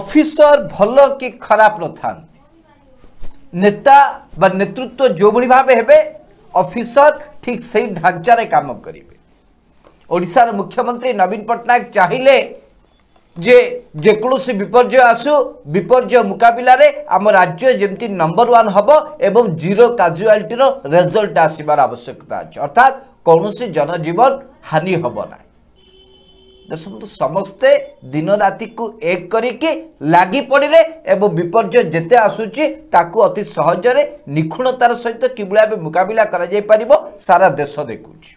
officer ভাল কি খারাপ নথান্তি নেতা বা নেতৃত্ব যেভাবে ভাবে হবে অফিসর ঠিক সেই ঢাঞ্চারে কাম করবে ওড়িশার মুখ্যমন্ত্রী নবীন পট্টনাক চাইলে যে যেকোনসি বিপর্যয় আসু বিপর্যয় মোকাবিলারে আম রাজ্য যেমতি নম্বর ওয়ান হব এবং জিরো কাজুয়ালিটির রেজল্ট আসবার আবশ্যকতা আছে অর্থাৎ কৌশি জনজীবন হানি হব না ଦେଖନ୍ତୁ ସମସ୍ତେ ଦିନ ରାତିକୁ ଏକ କରିକି ଲାଗି ପଡ଼ିଲେ ଏବଂ ବିପର୍ଯ୍ୟୟ ଯେତେ ଆସୁଛି ତାକୁ ଅତି ସହଜରେ ନିଖୁଣତାର ସହିତ କିଭଳି ଭାବେ ମୁକାବିଲା କରାଯାଇପାରିବ ସାରା ଦେଶ ଦେଖୁଛି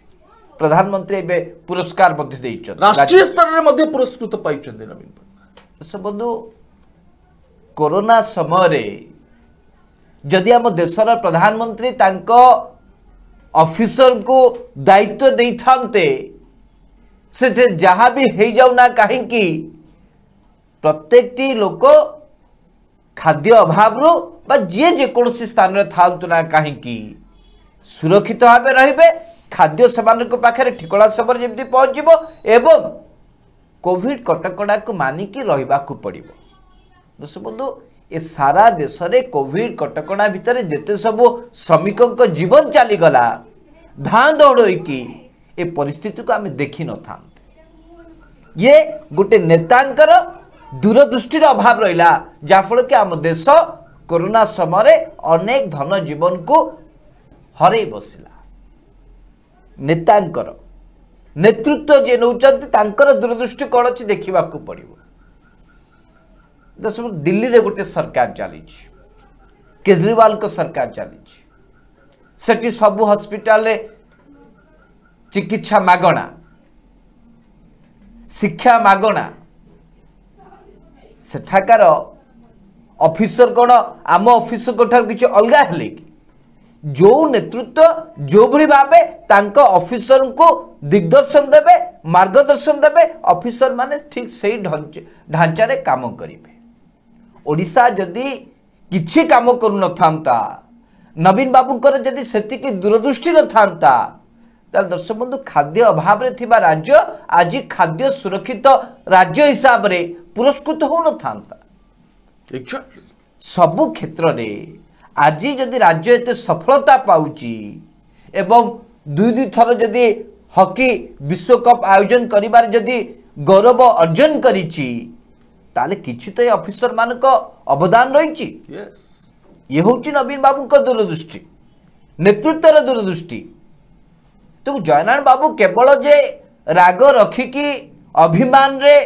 ପ୍ରଧାନମନ୍ତ୍ରୀ ଏବେ ପୁରସ୍କାର ମଧ୍ୟ ଦେଇଛନ୍ତି ରାଷ୍ଟ୍ରୀୟ ସ୍ତରରେ ମଧ୍ୟ ପୁରସ୍କୃତ ପାଇଛନ୍ତି ନବୀନ ପଟ୍ଟନାୟକ କରୋନା ସମୟରେ ଯଦି ଆମ ଦେଶର ପ୍ରଧାନମନ୍ତ୍ରୀ ତାଙ୍କ ଅଫିସରଙ୍କୁ ଦାୟିତ୍ୱ ଦେଇଥାନ୍ତେ ᱥᱡᱮ যাহা বি হেই যাও না કાഹി কি প্রত্যেকটি লোক খাদ্য অভাব ৰ বা জিয়ে যে কোন স্থান ৰ থান্ত না કાഹി কি সুরক্ষিত ভাবে ৰহিব খাদ্য সামানৰ কো পাখৰে ঠিকলা সমৰ যি পহজিব এবং কোভিড কঠকড়াক মানি কি ৰহিবাকু পঢ়িব দসু বন্ধু এ সারা দেশৰে কোভিড কঠকড়না ভিতৰে জেতে সব শ্রমিকক জীৱন চলি গলা ধান দৌড়ই কি এ পৰিস্থিতি কো আমি দেখি নথা ये गोटे नेता दूरदृष्टि अभाव रहा जहाँफल कि आम देश कोरोना समय अनेक धन जीवन को हर बसला नेता नेतृत्व जी नौकर दूरदृष्टि कौन अच्छी देखा पड़ो दस दिल्ली में गोटे सरकार चली केजरीवाल को सरकार चली सब हस्पिटा चिकित्सा मगणा ଶିକ୍ଷା ମାଗଣା ସେଠାକାର ଅଫିସର କ'ଣ ଆମ ଅଫିସରଙ୍କ ଠାରୁ କିଛି ଅଲଗା ହେଲେ କି ଯେଉଁ ନେତୃତ୍ୱ ଯେଉଁଭଳି ଭାବେ ତାଙ୍କ ଅଫିସରଙ୍କୁ ଦିଗ୍ଦର୍ଶନ ଦେବେ ମାର୍ଗଦର୍ଶନ ଦେବେ ଅଫିସରମାନେ ଠିକ୍ ସେଇ ଢାଞ୍ଚାରେ କାମ କରିବେ ଓଡ଼ିଶା ଯଦି କିଛି କାମ କରୁନଥାନ୍ତା ନବୀନ ବାବୁଙ୍କର ଯଦି ସେତିକି ଦୂରଦୃଷ୍ଟି ନଥାନ୍ତା ତାହେଲେ ଦର୍ଶକ ବନ୍ଧୁ ଖାଦ୍ୟ ଅଭାବରେ ଥିବା ରାଜ୍ୟ ଆଜି ଖାଦ୍ୟ ସୁରକ୍ଷିତ ରାଜ୍ୟ ହିସାବରେ ପୁରସ୍କୃତ ହେଉନଥାନ୍ତା ସବୁ କ୍ଷେତ୍ରରେ ଆଜି ଯଦି ରାଜ୍ୟ ଏତେ ସଫଳତା ପାଉଛି ଏବଂ ଦୁଇ ଦୁଇ ଥର ଯଦି ହକି ବିଶ୍ୱକପ୍ ଆୟୋଜନ କରିବାରେ ଯଦି ଗୌରବ ଅର୍ଜନ କରିଛି ତାହେଲେ କିଛି ତ ଏ ଅଫିସରମାନଙ୍କ ଅବଦାନ ରହିଛି ଇଏ ହେଉଛି ନବୀନ ବାବୁଙ୍କ ଦୂରଦୃଷ୍ଟି ନେତୃତ୍ୱର ଦୂରଦୃଷ୍ଟି ତେଣୁ ଜୟନାରାୟଣ ବାବୁ କେବଳ ଯେ ରାଗ ରଖିକି ଅଭିମାନରେ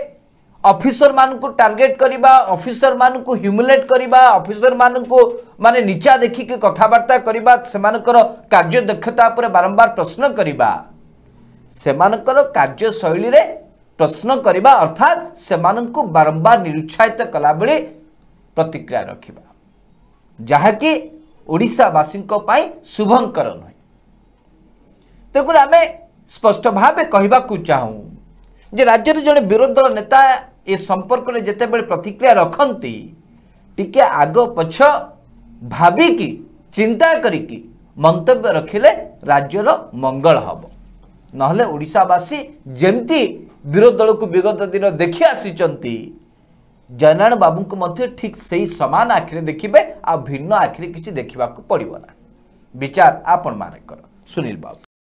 ଅଫିସର ମାନଙ୍କୁ ଟାର୍ଗେଟ କରିବା ଅଫିସର ମାନଙ୍କୁ ହ୍ୟୁମିଲେଟ୍ କରିବା ଅଫିସର ମାନଙ୍କୁ ମାନେ ନିଚା ଦେଖିକି କଥାବାର୍ତ୍ତା କରିବା ସେମାନଙ୍କର କାର୍ଯ୍ୟଦକ୍ଷତା ଉପରେ ବାରମ୍ବାର ପ୍ରଶ୍ନ କରିବା ସେମାନଙ୍କର କାର୍ଯ୍ୟଶୈଳୀରେ ପ୍ରଶ୍ନ କରିବା ଅର୍ଥାତ୍ ସେମାନଙ୍କୁ ବାରମ୍ବାର ନିରୁତ୍ସାହିତ କଲାଭଳି ପ୍ରତିକ୍ରିୟା ରଖିବା ଯାହାକି ଓଡ଼ିଶାବାସୀଙ୍କ ପାଇଁ ଶୁଭଙ୍କର ନୁହେଁ तेणु आम स्पष्ट भाव कह चाहूँ जे राज्य जन विरोधी दल नेता ए संपर्क में जिते बड़े प्रतिक्रिया रखती टी आग पक्ष भाविक चिंता करी मंतव्य रखिले राज्यर मंगल हम नाशावासी जमी विरोधी दल को विगत दिन देखी आसी जयनारायण बाबू को मत ठीक से ही सामान आखिरी देखिए आ भिन्न आखिरी किसी देखा पड़ना विचार आपण मान सुनील बाबू